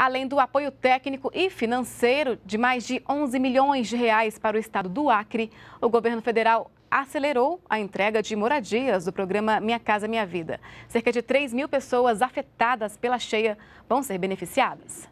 além do apoio técnico e financeiro de mais de 11 milhões de reais para o estado do Acre, o governo federal acelerou a entrega de moradias do programa Minha Casa Minha Vida. Cerca de 3 mil pessoas afetadas pela cheia vão ser beneficiadas.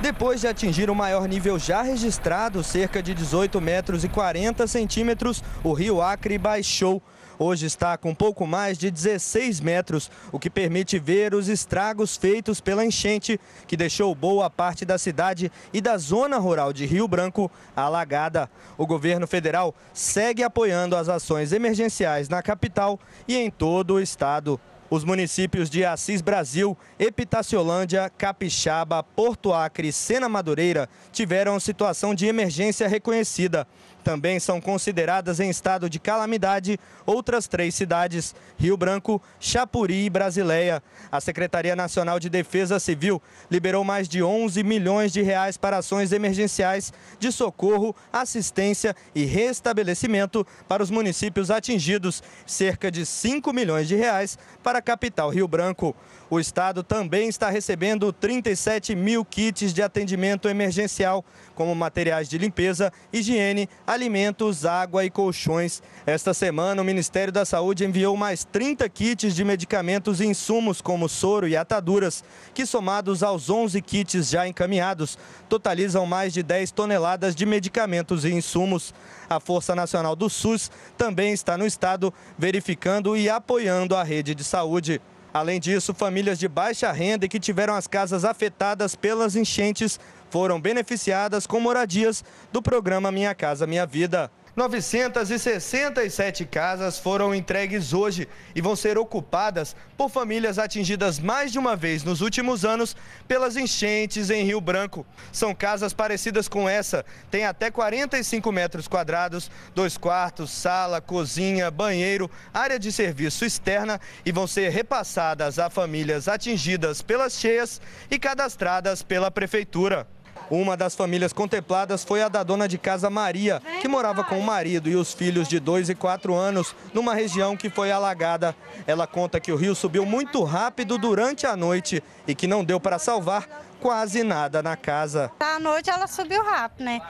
Depois de atingir o maior nível já registrado, cerca de 18 metros e 40 centímetros, o rio Acre baixou hoje está com pouco mais de 16 metros, o que permite ver os estragos feitos pela enchente, que deixou boa parte da cidade e da zona rural de Rio Branco alagada. O governo federal segue apoiando as ações emergenciais na capital e em todo o estado. Os municípios de Assis Brasil, Epitaciolândia, Capixaba, Porto Acre e Sena Madureira tiveram situação de emergência reconhecida. Também são consideradas em estado de calamidade outras três cidades: Rio Branco, Chapuri e Brasileia. A Secretaria Nacional de Defesa Civil liberou mais de 11 milhões de reais para ações emergenciais de socorro, assistência e restabelecimento para os municípios atingidos, cerca de 5 milhões de reais para a capital Rio Branco. O estado também está recebendo 37 mil kits de atendimento emergencial, como materiais de limpeza, higiene, alimentos, água e colchões. Esta semana, o Ministério da Saúde enviou mais 30 kits de medicamentos e insumos, como soro e ataduras, que somados aos 11 kits já encaminhados, totalizam mais de 10 toneladas de medicamentos e insumos. A Força Nacional do SUS também está no estado verificando e apoiando a rede de saúde. Além disso, famílias de baixa renda e que tiveram as casas afetadas pelas enchentes foram beneficiadas com moradias do programa Minha Casa Minha Vida. 967 casas foram entregues hoje e vão ser ocupadas por famílias atingidas mais de uma vez nos últimos anos pelas enchentes em Rio Branco. São casas parecidas com essa, tem até 45 metros quadrados, dois quartos, sala, cozinha, banheiro, área de serviço externa e vão ser repassadas a famílias atingidas pelas cheias e cadastradas pela prefeitura. Uma das famílias contempladas foi a da dona de casa Maria, que morava com o marido e os filhos de 2 e 4 anos numa região que foi alagada. Ela conta que o rio subiu muito rápido durante a noite e que não deu para salvar quase nada na casa. À noite ela subiu rápido, né?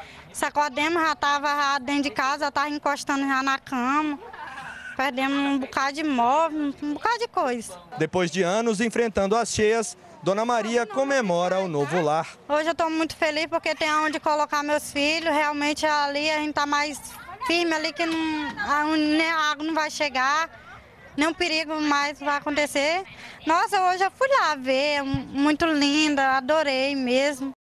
a demo, já estava dentro de casa, estava encostando já na cama. Perdemos um bocado de móvel, um bocado de coisa. Depois de anos enfrentando as cheias, Dona Maria comemora o novo lar. Hoje eu estou muito feliz porque tem onde colocar meus filhos. Realmente ali a gente está mais firme ali que não, a né, água não vai chegar, nenhum perigo mais vai acontecer. Nossa, hoje eu fui lá ver, muito linda, adorei mesmo.